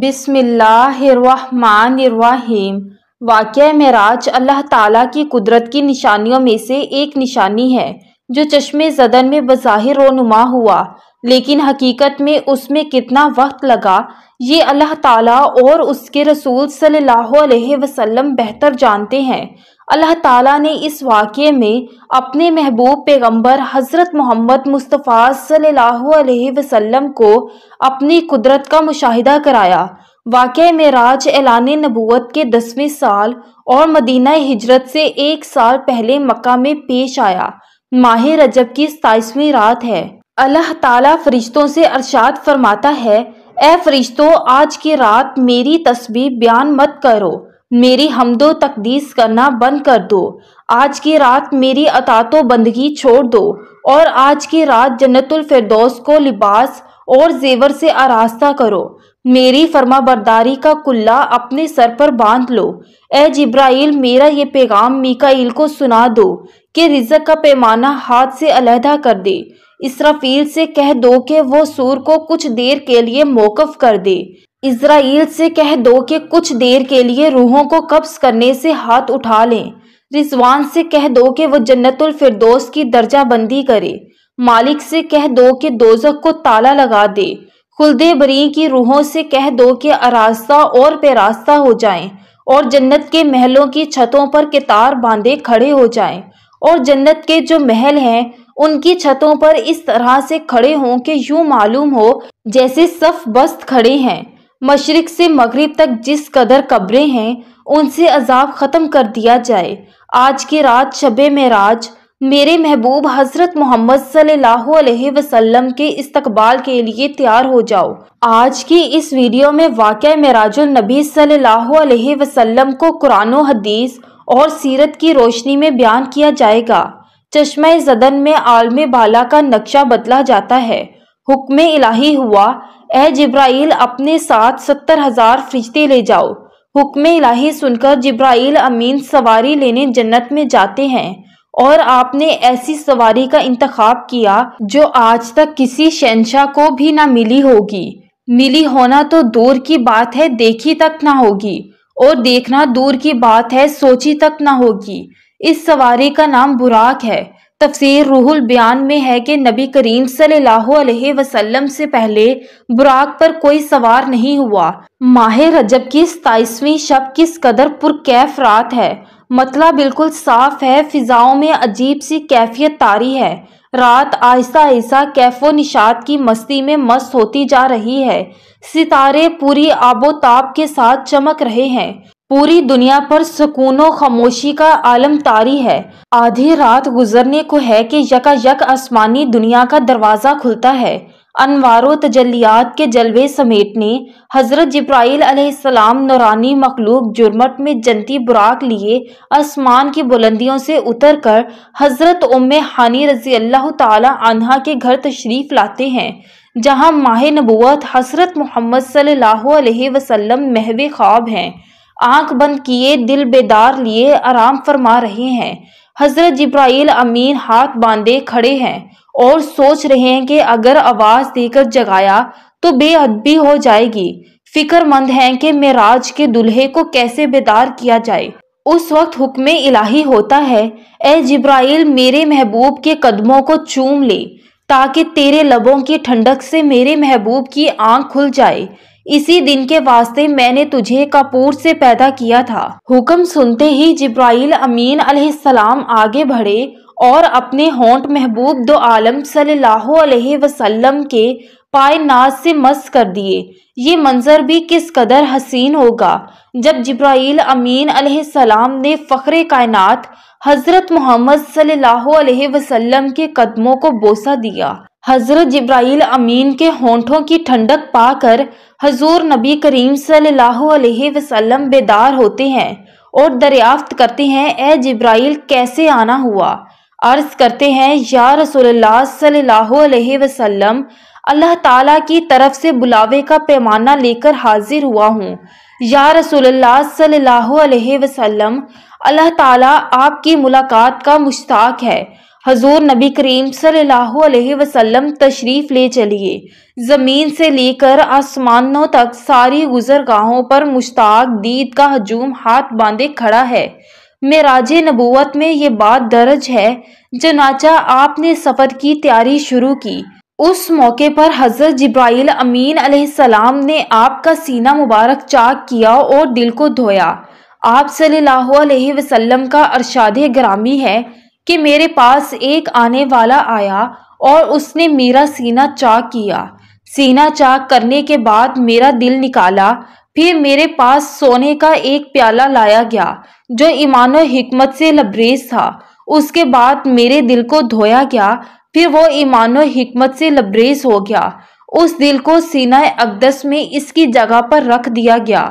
बिसमीम वाक़ मराज अल्लाह ताला की कुदरत की निशानियों में से एक निशानी है जो चश्मे जदन में बज़ाहिर रोनुमा हुआ लेकिन हकीकत में उसमें कितना वक्त लगा ये अल्लाह ताला और उसके रसूल सल्लल्लाहु अलैहि वसल्लम बेहतर जानते हैं अल्लाह ताला ने इस वाक्य में अपने महबूब पैगंबर हज़रत मोहम्मद मुस्तफ़ा सल्लल्लाहु अलैहि वसल्लम को अपनी कुदरत का मुशाहिदा कराया वाक़ में राज एलान नबूत के दसवें साल और मदीना हिजरत से एक साल पहले मक्का में पेश आया माह रजब की सताईसवीं रात है अल्लाह ताला फरिश्तों से अरशाद फरमाता है ए फरिश्तों आज की रात मेरी तस्वीर बयान मत करो मेरी हमदो तकदीस करना बंद कर दो आज की रात मेरी अतातो बंदगी छोड़ दो और आज की रात जन्नतुल फिरदौस को लिबास और जेवर से आरास्ता करो मेरी फर्मा बरदारी का कुल्ला अपने सर पर बांध लो ए जिब्राइल मेरा ये पैगाम मिकाइल को सुना दो कि रिजक का पैमाना हाथ से अलहदा कर दे इसराफील से कह दो कि वो सूर को कुछ देर के लिए मौकफ कर दे इसराइल से कह दो कि कुछ देर के लिए रूहों को कब्ज करने से हाथ उठा लें रिजवान से कह दो कि वह जन्नतुल फिरदौस की दर्जा बंदी करे मालिक से कह दो कि दोजक को ताला लगा दे खुलदे बरी की रूहों से कह दो कि आरास्ता और पेरास्ता हो जाएं और जन्नत के महलों की छतों पर कितार बांधे खड़े हो जाएं और जन्नत के जो महल हैं उनकी छतों पर इस तरह से खड़े हों कि यूं मालूम हो जैसे सफ बस्त खड़े हैं मशरक से मगरब तक जिस कदर कब्रें हैं उनसे अजाब ख़त्म कर दिया जाए आज की रात शब मराज मेरे महबूब हज़रत मोहम्मद सल्लल्लाहु वसल्लम के इस्तकबाल के लिए तैयार हो जाओ आज की इस वीडियो में वाक़ मराजुल नबी सल अलैहि वसल्लम को कुरान हदीस और सीरत की रोशनी में बयान किया जाएगा चश्मा जदन में आलम बाला का नक्शा बदला जाता है हुक्म इलाही हुआ ए जिब्राइल अपने साथ सत्तर हजार फरिश्ते ले जाओ हुक्म इलाही सुनकर जिब्राइल अमीन सवारी लेने जन्नत में जाते हैं और आपने ऐसी सवारी का इंतखब किया जो आज तक किसी शहनशाह को भी ना मिली होगी मिली होना तो दूर की बात है देखी तक ना होगी और देखना दूर की बात है सोची तक ना होगी इस सवारी का नाम बुराक है तफसीर रूहुल बयान में है कि नबी करीम सल्लल्लाहु अलैहि वसल्लम से पहले बुराक पर कोई सवार नहीं हुआ माह रजब की सताईसवीं शब किस कदर पुरकैफ रात है मतला बिल्कुल साफ है फिजाओं में अजीब सी कैफियत तारी है रात आहिस्ता आहिस्ता कैफो निशात की मस्ती में मस्त होती जा रही है सितारे पूरी आबोताब के साथ चमक रहे हैं पूरी दुनिया पर सुकून खामोशी का आलम तारी है आधी रात गुजरने को है कि यकायक आसमानी दुनिया का दरवाज़ा खुलता है अनवार तजलियात के जलवे समेटने हज़रत जब्राइल अलैहिस्सलाम नौरानी मखलूक जुर्मट में जनती बुराक लिए आसमान की बुलंदियों से उतर कर हज़रत उम्मे हानी रजी अल्लाह तन्हा के घर तशरीफ़ लाते हैं जहाँ माह नबूत हसरत मोहम्मद सल्लल्लाहु अलैहि वसल्लम महवे ख्वाब हैं आंख बंद किए दिल बेदार लिए आराम फरमा रहे हैं हजरत जब्राइल अमीन हाथ बांधे खड़े हैं और सोच रहे हैं कि अगर आवाज़ देकर जगाया तो बेअदबी हो जाएगी फिक्रमंद हैं कि मेराज के दुल्हे को कैसे बेदार किया जाए उस वक्त हुक्म इलाही होता है ए जिब्राइल मेरे महबूब के कदमों को चूम ले ताकि तेरे लबों की ठंडक से मेरे महबूब की आंख खुल जाए इसी दिन के वास्ते मैंने तुझे कपूर से पैदा किया था हुक्म सुनते ही जिब्राइल अमीन अलैहिस्सलाम आगे बढ़े और अपने होंट महबूब दो आलम सल्लल्लाहु अलैहि वसल्लम के पाए नाज से मस कर दिए ये मंजर भी किस कदर हसीन होगा जब जिब्राइल अमीन अलैहिस्सलाम ने फ़खरे कायनात हज़रत मोहम्मद सल्लल्लाहु अलैहि वसल्लम के कदमों को बोसा दिया हज़रत जब्राइल अमीन के होंठों की ठंडक पाकर हजूर नबी करीम सल्लल्लाहु अलैहि वसल्लम बेदार होते हैं और दरियाफ्त करते हैं ए जब्राइल कैसे आना हुआ अर्ज़ करते हैं या रसोल्ला सल्लल्लाहु अलैहि वसल्लम अल्लाह ताला की तरफ से बुलावे का पैमाना लेकर हाजिर हुआ हूँ या रसोल्ला सल्लल्लाहु अलैहि वसल्लम अल्लाह ताला आपकी मुलाकात का मुश्ताक है हजूर नबी करीम सल्लल्लाहु तशरीफ़ ले चलिए ज़मीन से लेकर आसमानों तक सारी गुजरगाहों पर मुश्ताक दीद का हजूम हाथ बांधे खड़ा है मेराज नबूत में ये बात दर्ज है जनाचा आपने सफ़र की तैयारी शुरू की उस मौके पर हज़रत जब्राइल अमीन अलैहिस्सलाम ने आपका सीना मुबारक चाक किया और दिल को धोया आप सल्लल्लाहु अलैहि वसल्लम का अरशाद ग्रामी है कि मेरे पास एक आने वाला आया और उसने मेरा सीना चाक किया सीना चाक करने के बाद मेरा दिल निकाला फिर मेरे पास सोने का एक प्याला लाया गया जो ईमान हिकमत से लबरेज था उसके बाद मेरे दिल को धोया गया फिर वो ईमान हिकमत से लबरेज हो गया उस दिल को सीना अकदस में इसकी जगह पर रख दिया गया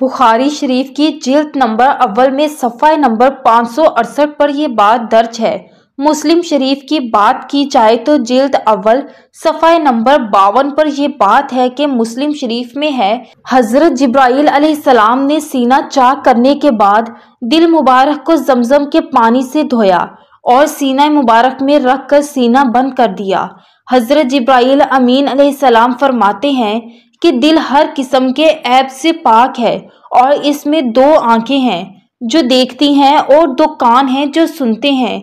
बुखारी शरीफ की जिल्द नंबर अव्वल में सफ़ा नंबर पाँच पर यह बात दर्ज है मुस्लिम शरीफ की बात की जाए तो जिल्द अव्वल सफ़ा नंबर बावन पर यह बात है कि मुस्लिम शरीफ में है हज़रत जब्राइल सलाम ने सीना चाक करने के बाद दिल मुबारक को जमजम के पानी से धोया और सीना मुबारक में रख कर सीना बंद कर दिया हज़रत जब्राइल अमीन सलाम फरमाते हैं कि दिल हर किस्म के ऐप से पाक है और इसमें दो आंखें हैं जो देखती हैं और दो कान हैं जो सुनते हैं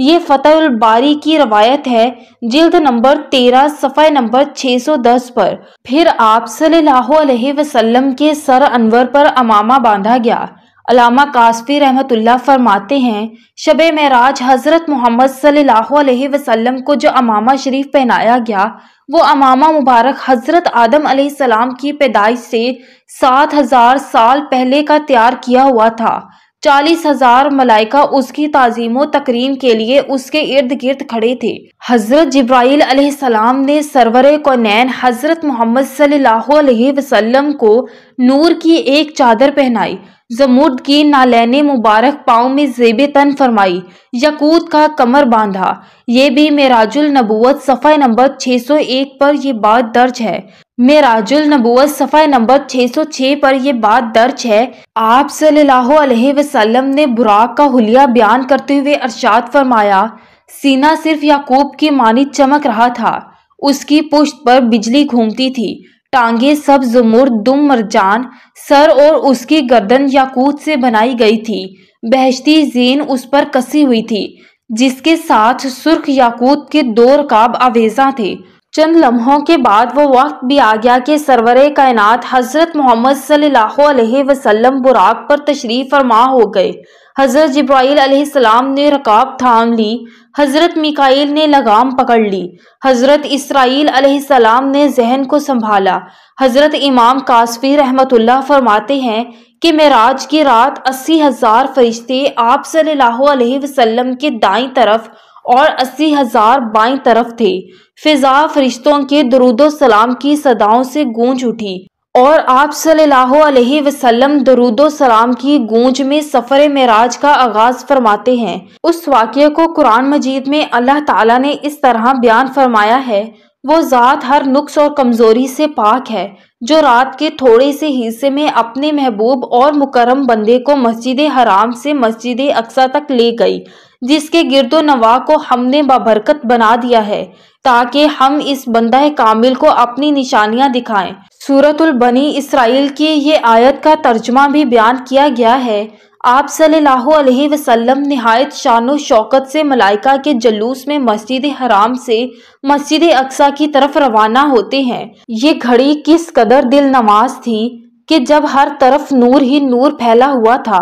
ये फतह बारी की रवायत है जिल्द नंबर तेरह सफ़ा नंबर 610 पर फिर आप सल्लल्लाहु अलैहि वसल्लम के सर अनवर पर अमामा बांधा गया अलामा कासफी रहमतुल्ला फरमाते हैं शब महराज हज़रत मोहम्मद सल्लल्लाहु अलैहि वसल्लम को जो अमामा शरीफ पहनाया गया वो अमामा मुबारक हज़रत आदम सलाम की पैदाइश से सात हज़ार साल पहले का तैयार किया हुआ था चालीस हजार मलाइका उसकी तज़ीम तकरीम के लिए उसके इर्द गिर्द खड़े थे हजरत जब्राइल अलैहिस्सलाम ने सरवर कौनैन हजरत मोहम्मद सल्लल्लाहु अलैहि वसल्लम को नूर की एक चादर पहनाई जमूद की नालैने मुबारक पाँव में जेब तन फरमाई यकूत का कमर बांधा ये भी मेराजुल नबूत सफ़ा नंबर 601 पर यह बात दर्ज है मेराजुल नबूत सफ़ा नंबर 606 पर यह बात दर्ज है आप सल्लल्लाहु अलैहि वसल्लम ने बुराक का हुलिया बयान करते हुए अरसात फरमाया सीना सिर्फ याकूब की मानी चमक रहा था उसकी पुश्त पर बिजली घूमती थी टांगे सब सब्ज दुम मरजान सर और उसकी गर्दन याकूत से बनाई गई थी बहशती जीन उस पर कसी हुई थी जिसके साथ सुर्ख याकूत के दो रकाब आवेजा थे चंद लम्हों के बाद वो वक्त भी आ गया कि सरवर कायनात हज़रत मोहम्मद सल्लल्लाहु अलैहि वसल्लम बुराक पर तशरीफ़ फरमा हो गए हज़रत जब्राईल अलैहिस्सलाम ने रकाब थाम ली हज़रत मिकाइल ने लगाम पकड़ ली हज़रत इसराइल अलैहिस्सलाम ने जहन को संभाला हज़रत इमाम कासफी रहमतुल्लाह फरमाते हैं कि मेराज की रात अस्सी हज़ार फरिश्ते आप सल्लल्लाहु अलैहि वसल्लम के दाएं तरफ और अस्सी हज़ार बाई तरफ थे फिजा फरिश्तों के दरुदो सलाम की सदाओं से गूंज उठी और आप सल्लल्लाहु अलैहि वसल्लम दरुदो सलाम की गूंज में सफ़र मराज का आगाज़ फरमाते हैं उस वाक्य को कुरान मजीद में अल्लाह ताला ने इस तरह बयान फरमाया है वो ज़ात हर नुक्स और कमज़ोरी से पाक है जो रात के थोड़े से हिस्से में अपने महबूब और मुकरम बंदे को मस्जिद हराम से मस्जिद अक्सा तक ले गई जिसके गिरदो नवा को हमने बाबरकत बना दिया है ताकि हम इस बंदा कामिल को अपनी निशानियां दिखाएं सूरतुल बनी इसराइल की ये आयत का तर्जमा भी बयान किया गया है आप सल्लल्लाहु अलैहि वसल्लम नहायत शान शौकत से मलाइका के जलूस में मस्जिद हराम से मस्जिद अक्सा की तरफ रवाना होते हैं ये घड़ी किस कदर दिल नमाज थी कि जब हर तरफ नूर ही नूर फैला हुआ था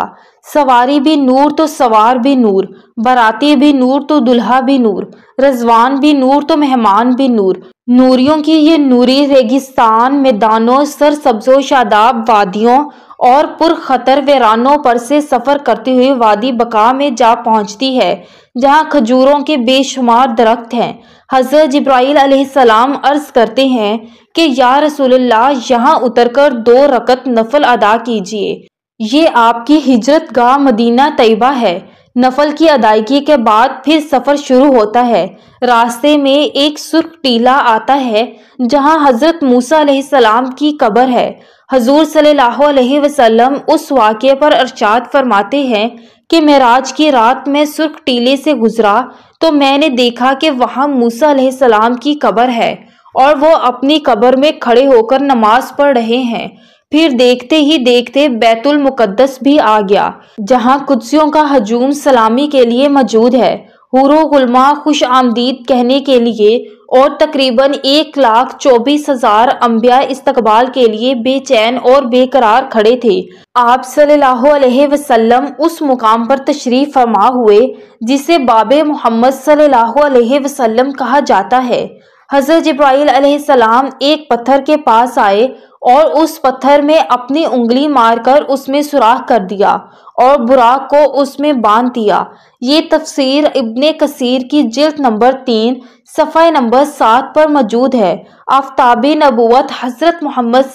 सवारी भी नूर तो सवार भी नूर बराती भी नूर तो दुल्हा भी नूर रजवान भी नूर तो मेहमान भी नूर नूरियों की ये नूरी रेगिस्तान मैदानों सर सब्जो शादाब वादियों और पुरखतर वीरानों पर से सफ़र करती हुई वादी बका में जा पहुंचती है जहां खजूरों के बेशुमार दरख्त हैं हज़रत जब्राईल सलाम अर्ज़ करते हैं कि या रसूलुल्लाह यहां उतरकर दो रकत नफल अदा कीजिए ये आपकी हिजरत गाह मदीना तयबा है नफल की अदायगी के बाद फिर सफ़र शुरू होता है रास्ते में एक सुर्ख टीला आता है जहां हज़रत मूसा सलाम की कब्र है हजूर सल्हसम उस वाक़े पर अरशाद फरमाते हैं कि महराज की रात में सुर्ख टीले से गुजरा तो मैंने देखा कि वहाँ मूसा सलाम की कबर है और वो अपनी कबर में खड़े होकर नमाज पढ़ रहे हैं फिर देखते ही देखते बैतुल मुकद्दस भी आ गया जहाँ कुत्सियों का हजूम सलामी के लिए मौजूद है हुरो गुलमा खुश आमदीद कहने के लिए और तकरीबन एक लाख चौबीस हजार अम्बिया इस्तकबाल के लिए बेचैन और बेकरार खड़े थे आप सल्लल्लाहु अलैहि वसल्लम उस मुकाम पर तशरीफ फरमा हुए जिसे बाबे मोहम्मद सल्लल्लाहु अलैहि वसल्लम कहा जाता है हज़रत जब्राईल सलाम एक पत्थर के पास आए और उस पत्थर में अपनी उंगली मारकर उसमें सुराख कर दिया और बुराक को उसमें बांध दिया ये तफसीर इबन कसीर की जिल्द नंबर तीन सफाई नंबर सात पर मौजूद है आफ्ताब नबूत हज़रत मोहम्मद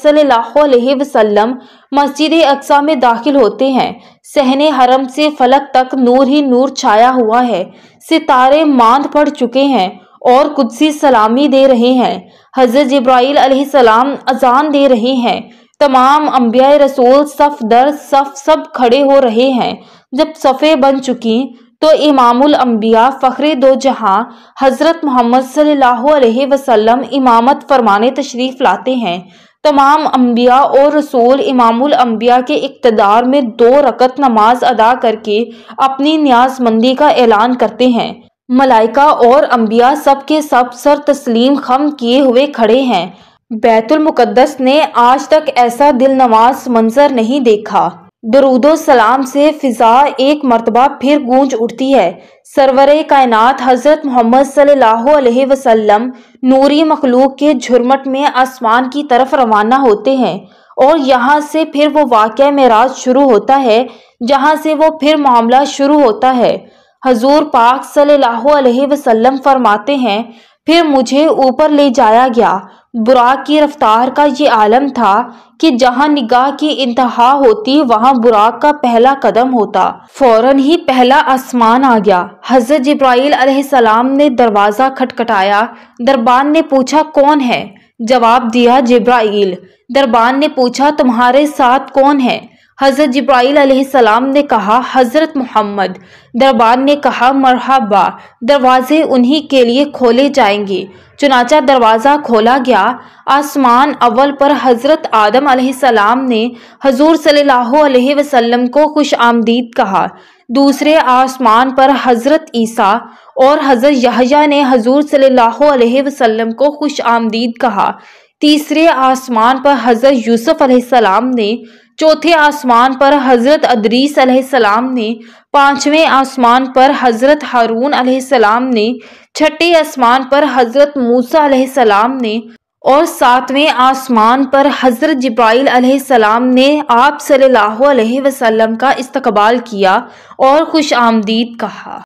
वसल्लम मस्जिद अक्सा में दाखिल होते हैं सहने हरम से फलक तक नूर ही नूर छाया हुआ है सितारे मांद पड़ चुके हैं और कुदसी सलामी दे रहे हैं हज़रत इब्राहल सलाम अजान दे रहे हैं तमाम अम्बिया रसूल सफ़ दर सफ़ सब खड़े हो रहे हैं जब सफ़े बन चुकी तो इमामुल अम्बिया फ़खरे दो जहाँ हज़रत मोहम्मद सल्लल्लाहु अलैहि वसल्लम इमामत फरमाने तशरीफ़ लाते हैं तमाम अम्बिया और रसूल इमामुल अम्बिया के इकतदार में दो रकत नमाज अदा करके अपनी न्याजमंदी का ऐलान करते हैं मलाइका और अम्बिया सब के सब सर तस्लीम खम किए हुए खड़े हैं बैतुल मुकद्दस ने आज तक ऐसा दिल नवाज मंजर नहीं देखा दरूदो सलाम से फिजा एक मरतबा फिर गूंज उठती है सरवर कायनात हज़रत मोहम्मद सल्लल्लाहु अलैहि वसल्लम नूरी मखलूक के झुरमट में आसमान की तरफ रवाना होते हैं और यहाँ से फिर वो वाक़ मराज शुरू होता है जहाँ से वो फिर मामला शुरू होता है हजूर पाक सल्लल्लाहु अलैहि वसल्लम फरमाते हैं फिर मुझे ऊपर ले जाया गया बुराक की रफ्तार का ये आलम था कि जहाँ निगाह की इंतहा होती वहाँ बुराक का पहला कदम होता फौरन ही पहला आसमान आ गया हजरत जब्राईल सलाम ने दरवाज़ा खटखटाया दरबान ने पूछा कौन है जवाब दिया जब्राइल दरबान ने पूछा तुम्हारे साथ कौन है हज़रत जब्राईल सलाम ने कहा हज़रत मोहम्मद दरबार ने कहा मरहबा दरवाजे उन्हीं के लिए खोले जाएंगे चुनाचा दरवाज़ा खोला गया आसमान अव्वल पर हज़रत आदम सलाम ने हजूर सल्लल्लाहु अलैहि वसल्लम को खुश आमदीद कहा दूसरे आसमान पर हज़रत ईसा और हज़रत यहया ने हजूर सल्लल्लाहु अलैहि वसल्लम को खुश आमदीद कहा तीसरे आसमान पर हज़रत यूसुफ़ सलाम ने चौथे आसमान पर हज़रत अदरीस सलाम ने पाँचवें आसमान पर हज़रत हारून सलाम ने छठे आसमान पर हज़रत मूसा सलाम ने और सातवें आसमान पर हज़रत जब्राइल सलाम ने आप सल्लल्लाहु अलैहि वसल्लम का इस्तकबाल किया और खुश आमदीद कहा